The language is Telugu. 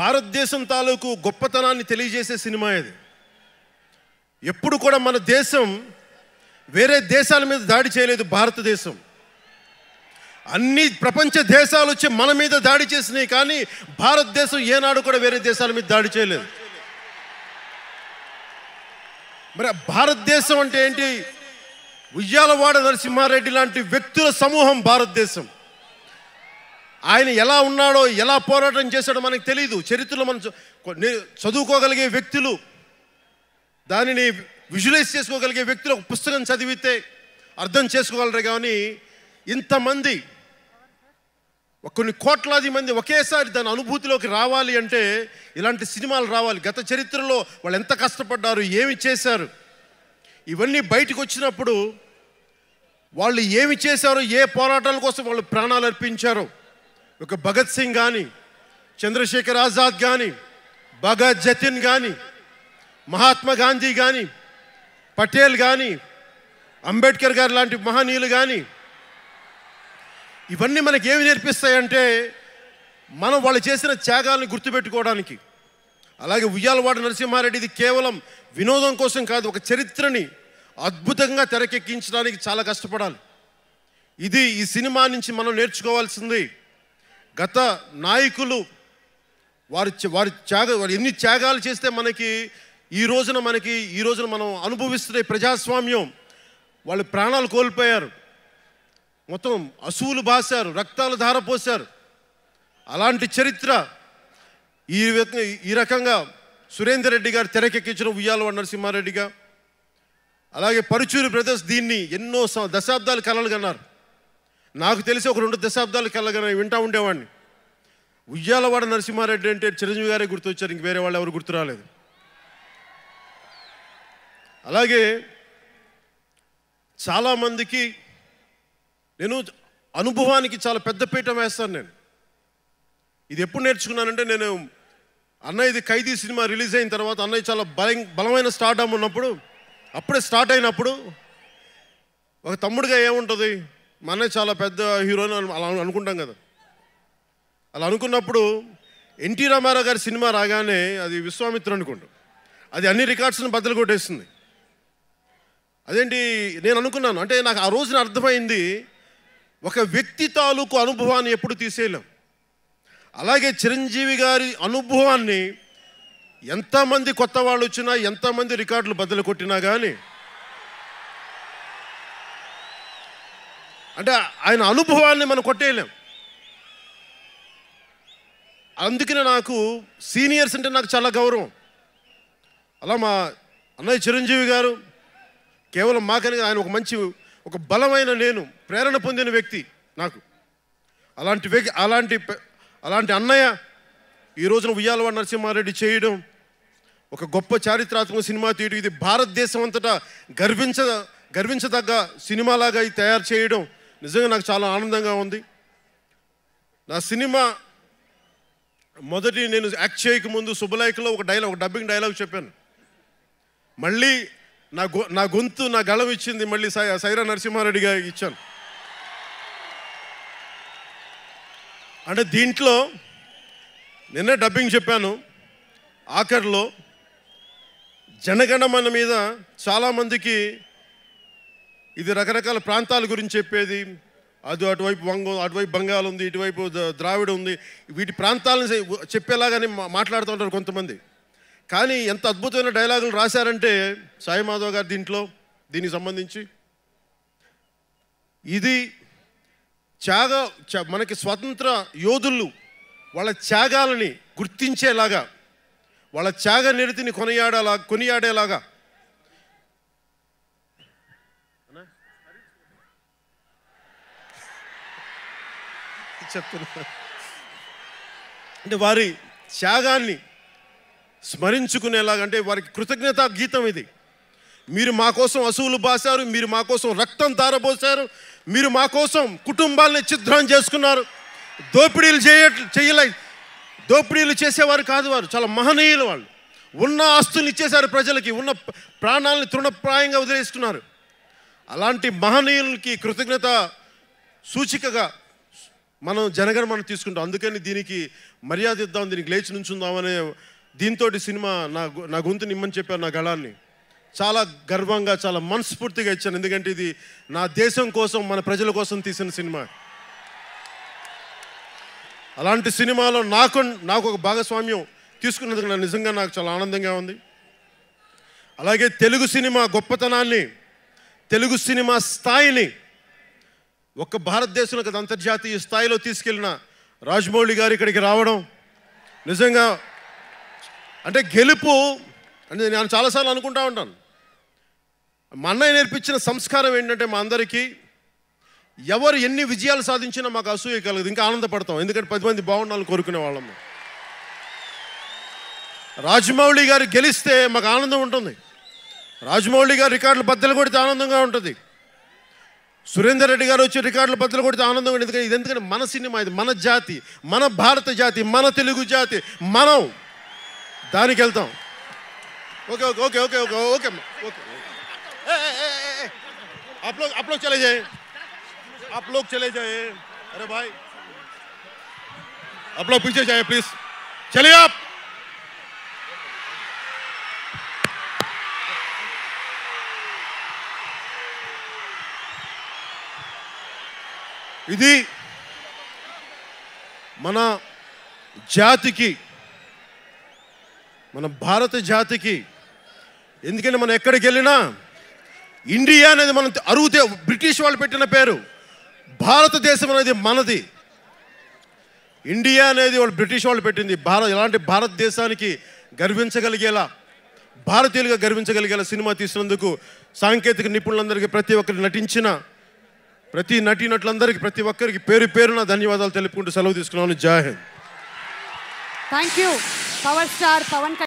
భారతదేశం తాలూకు గొప్పతనాన్ని తెలియజేసే సినిమా ఇది ఎప్పుడు కూడా మన దేశం వేరే దేశాల మీద దాడి చేయలేదు భారతదేశం అన్ని ప్రపంచ దేశాలు వచ్చి మన మీద దాడి చేసినాయి కానీ భారతదేశం ఏనాడు కూడా వేరే దేశాల మీద దాడి చేయలేదు మరి భారతదేశం అంటే ఏంటి ఉయ్యాలవాడ నరసింహారెడ్డి లాంటి వ్యక్తుల సమూహం భారతదేశం ఆయన ఎలా ఉన్నాడో ఎలా పోరాటం చేశాడో మనకు తెలియదు చరిత్రలో మనం చదువుకోగలిగే వ్యక్తులు దానిని విజువలైజ్ చేసుకోగలిగే వ్యక్తులు ఒక పుస్తకం చదివితే అర్థం చేసుకోగలరు కానీ ఇంతమంది కొన్ని కోట్లాది మంది ఒకేసారి దాని అనుభూతిలోకి రావాలి అంటే ఇలాంటి సినిమాలు రావాలి గత చరిత్రలో వాళ్ళు ఎంత కష్టపడ్డారు ఏమి చేశారు ఇవన్నీ బయటకు వచ్చినప్పుడు వాళ్ళు ఏమి చేశారో ఏ పోరాటాల కోసం వాళ్ళు ప్రాణాలు అర్పించారో ఒక భగత్ సింగ్ కానీ చంద్రశేఖర్ ఆజాద్ కానీ భగత్ జతిన్ కానీ మహాత్మా గాంధీ కానీ పటేల్ కానీ అంబేద్కర్ గారు లాంటి మహనీయులు కానీ ఇవన్నీ మనకి ఏమి నేర్పిస్తాయంటే మనం వాళ్ళు చేసిన త్యాగాలను గుర్తుపెట్టుకోవడానికి అలాగే ఉయ్యాలవాడ నరసింహారెడ్డి ఇది కేవలం వినోదం కోసం కాదు ఒక చరిత్రని అద్భుతంగా తెరకెక్కించడానికి చాలా కష్టపడాలి ఇది ఈ సినిమా నుంచి మనం నేర్చుకోవాల్సింది గత నాయకులు వారి వారి త్యాగ వారు ఎన్ని త్యాగాలు చేస్తే మనకి ఈ రోజున మనకి ఈ రోజున మనం అనుభవిస్తున్న ప్రజాస్వామ్యం వాళ్ళు ప్రాణాలు కోల్పోయారు మొత్తం అసువులు బాసారు రక్తాలు ధారపోశారు అలాంటి చరిత్ర ఈ ఈ రకంగా సురేందర్ రెడ్డి గారు తెరకెక్కించిన ఉయ్యాలవాడ నరసింహారెడ్డిగా అలాగే పరుచూరి బ్రదర్స్ దీన్ని ఎన్నో దశాబ్దాలు కలలుగన్నారు నాకు తెలిసి ఒక రెండు దశాబ్దాల కల్లగా వింటూ ఉండేవాడిని ఉయ్యాలవాడ నరసింహారెడ్డి అంటే చిరంజీవి గారే గుర్తొచ్చారు ఇంక వేరే వాళ్ళు ఎవరు గుర్తు రాలేదు అలాగే చాలామందికి నేను అనుభవానికి చాలా పెద్ద పీఠం వేస్తాను నేను ఇది ఎప్పుడు నేర్చుకున్నానంటే నేను అన్నయ్య ఇది ఖైదీ సినిమా రిలీజ్ అయిన తర్వాత అన్నయ్య చాలా బలం బలమైన స్టార్ట్ ఉన్నప్పుడు అప్పుడే స్టార్ట్ అయినప్పుడు ఒక తమ్ముడిగా ఏముంటుంది మనమే చాలా పెద్ద అని అలా అనుకుంటాం కదా అలా అనుకున్నప్పుడు ఎన్టీ రామారావు గారి సినిమా రాగానే అది విశ్వామిత్ర అనుకుంటాం అది అన్ని రికార్డ్స్ని బద్దలు కొట్టేస్తుంది అదేంటి నేను అనుకున్నాను అంటే నాకు ఆ రోజున అర్థమైంది ఒక వ్యక్తి తాలూకు అనుభవాన్ని ఎప్పుడు తీసేయలేం అలాగే చిరంజీవి గారి అనుభవాన్ని ఎంతమంది కొత్త వాళ్ళు వచ్చినా ఎంతమంది రికార్డులు బద్దలు కొట్టినా కానీ అంటే ఆయన అనుభవాన్ని మనం కొట్టేయలేం అందుకనే నాకు సీనియర్స్ అంటే నాకు చాలా గౌరవం అలా మా అన్నయ్య చిరంజీవి గారు కేవలం మాకని ఆయన ఒక మంచి ఒక బలమైన నేను ప్రేరణ పొందిన వ్యక్తి నాకు అలాంటి వ్యక్తి అలాంటి అలాంటి అన్నయ్య ఈ రోజున ఉయ్యాలవాడ నరసింహారెడ్డి చేయడం ఒక గొప్ప చారిత్రాత్మక సినిమా తీయడం ఇది భారతదేశం అంతటా గర్వించ గర్వించదగ్గ సినిమాలాగా ఇది తయారు చేయడం నిజంగా నాకు చాలా ఆనందంగా ఉంది నా సినిమా మొదటి నేను యాక్ట్ చేయకముందు శుభలేఖలో ఒక డైలాగ్ ఒక డబ్బింగ్ డైలాగ్ చెప్పాను మళ్ళీ నా గొ నా గొంతు నా గళం ఇచ్చింది మళ్ళీ సై సైరా నరసింహారెడ్డి గారికి ఇచ్చాను అంటే దీంట్లో నిన్నే డబ్బింగ్ చెప్పాను ఆఖరిలో జనగణమన మీద చాలామందికి ఇది రకరకాల ప్రాంతాల గురించి చెప్పేది అది అటువైపు వంగ అటువైపు బంగాల్ ఉంది ఇటువైపు ద్రావిడ ఉంది వీటి ప్రాంతాలను చెప్పేలాగానే మాట్లాడుతూ ఉంటారు కొంతమంది కానీ ఎంత అద్భుతమైన డైలాగులు రాశారంటే సాయిమాధవ్ గారు దీంట్లో దీనికి సంబంధించి ఇది త్యాగ మనకి స్వతంత్ర యోధులు వాళ్ళ త్యాగాలని గుర్తించేలాగా వాళ్ళ త్యాగ నిరతిని కొనియాడేలా కొనియాడేలాగా చెప్తున్నా అంటే వారి త్యాగాన్ని స్మరించుకునేలాగంటే వారికి కృతజ్ఞత గీతం ఇది మీరు మా కోసం అసువులు బాశారు మీరు మా కోసం రక్తం ధారబోశారు మీరు మా కోసం కుటుంబాలని చిత్రం చేసుకున్నారు దోపిడీలు చేయ చేయలే దోపిడీలు చేసేవారు కాదు వారు చాలా మహనీయులు వాళ్ళు ఉన్న ఆస్తుల్ని ఇచ్చేశారు ప్రజలకి ఉన్న ప్రాణాలని తృణప్రాయంగా వదిలేస్తున్నారు అలాంటి మహనీయులకి కృతజ్ఞత సూచికగా మనం జనగణ మనం తీసుకుంటాం అందుకని దీనికి మర్యాద ఇద్దాం దీనికి లేచి నుంచుందామనే దీంతో సినిమా నా నా గొంతుని ఇమ్మని చెప్పారు నా గళాన్ని చాలా గర్వంగా చాలా మనస్ఫూర్తిగా ఇచ్చాను ఎందుకంటే ఇది నా దేశం కోసం మన ప్రజల కోసం తీసిన సినిమా అలాంటి సినిమాలో నాకు నాకు ఒక భాగస్వామ్యం తీసుకున్నందుకు నా నిజంగా నాకు చాలా ఆనందంగా ఉంది అలాగే తెలుగు సినిమా గొప్పతనాన్ని తెలుగు సినిమా స్థాయిని ఒక్క భారతదేశంలో కదా అంతర్జాతీయ స్థాయిలో తీసుకెళ్ళిన రాజమౌళి గారు ఇక్కడికి రావడం నిజంగా అంటే గెలుపు అంటే నేను చాలాసార్లు అనుకుంటా ఉంటాను మా అన్నయ్య నేర్పించిన సంస్కారం ఏంటంటే మా అందరికీ ఎవరు ఎన్ని విజయాలు సాధించినా మాకు అసూయ కలగదు ఇంకా ఆనందపడతాం ఎందుకంటే పది మంది బాగుండాలని కోరుకునే వాళ్ళము రాజమౌళి గారు గెలిస్తే మాకు ఆనందం ఉంటుంది రాజమౌళి గారు రికార్డులు బద్దలు కొడితే ఆనందంగా ఉంటుంది సురేందర్ రెడ్డి గారు వచ్చి రికార్డులు బద్దలు కొడితే ఆనందం ఎందుకంటే ఇది ఎందుకంటే మన సినిమా ఇది మన జాతి మన భారత జాతి మన తెలుగు జాతి మనం దానికి వెళ్తాం okay okay okay okay okay okay okay आप लोग आप लोग चले जाए आप लोग चले जाए अरे भाई आप लोग पीछे जाए प्लीज चलिए आप ఇది మన జాతికి మన భారత జాతికి ఎందుకంటే మనం ఎక్కడికి వెళ్ళినా ఇండియా అనేది మనం అరుగుతే బ్రిటిష్ వాళ్ళు పెట్టిన పేరు భారతదేశం అనేది మనది ఇండియా అనేది వాళ్ళు బ్రిటిష్ వాళ్ళు పెట్టింది భారత ఎలాంటి భారతదేశానికి గర్వించగలిగేలా భారతీయులుగా గర్వించగలిగేలా సినిమా తీసినందుకు సాంకేతిక నిపుణులందరికీ ప్రతి ఒక్కరు నటించిన ప్రతి నటీనటులందరికీ ప్రతి ఒక్కరికి పేరు పేరున ధన్యవాదాలు తెలుపుకుంటూ సెలవు తీసుకున్నాను జాహింద్ thank you power star Pawan